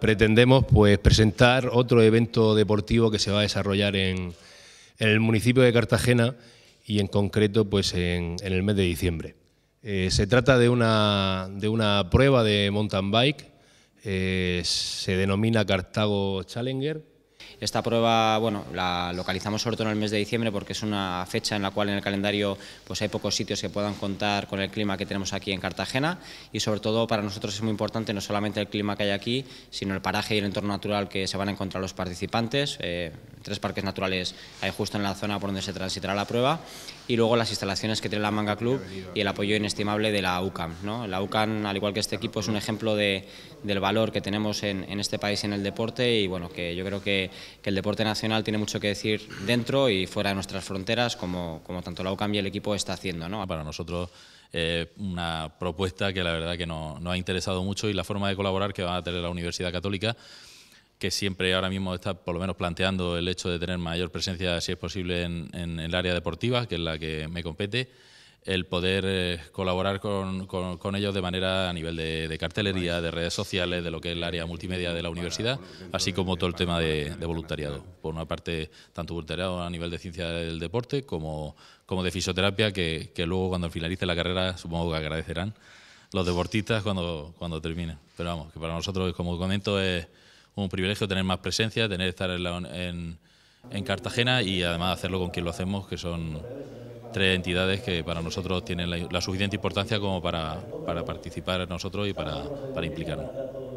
Pretendemos pues presentar otro evento deportivo que se va a desarrollar en, el municipio de Cartagena y en concreto pues en, el mes de diciembre. Eh, se trata de una, de una prueba de mountain bike, eh, se denomina Cartago Challenger, esta prueba bueno, la localizamos sobre todo en el mes de diciembre porque es una fecha en la cual en el calendario pues hay pocos sitios que puedan contar con el clima que tenemos aquí en Cartagena y sobre todo para nosotros es muy importante no solamente el clima que hay aquí, sino el paraje y el entorno natural que se van a encontrar los participantes. Eh, tres parques naturales hay justo en la zona por donde se transitará la prueba y luego las instalaciones que tiene la Manga Club y el apoyo inestimable de la UCAM. La UCAM, al igual que este equipo, es un ejemplo del valor que tenemos en, en este país en el deporte y bueno, que yo creo que que, el deporte nacional tiene mucho que decir dentro y fuera de nuestras fronteras, como, tanto la UCAM y el equipo está haciendo. ¿no? Para nosotros eh, una propuesta que la verdad que nos ha interesado mucho y la forma de colaborar que va a tener la Universidad Católica que siempre ahora mismo está por lo menos planteando el hecho de tener mayor presencia, si es posible, en el área deportiva, que es la que me compete el poder eh, colaborar con, ellos de manera a nivel de, cartelería, de redes sociales, de lo que es el área multimedia de la universidad, así como todo el tema de, voluntariado. Por una parte, tanto voluntariado a nivel de ciencia del deporte como, como de fisioterapia, que, luego cuando finalice la carrera supongo que agradecerán los deportistas cuando, cuando termine. Pero vamos, que para nosotros, como comento, es un privilegio tener más presencia, tener estar en, en Cartagena y además hacerlo con quien lo hacemos, que son tres entidades que para nosotros tienen la, suficiente importancia como para, para participar nosotros y para, para implicarnos.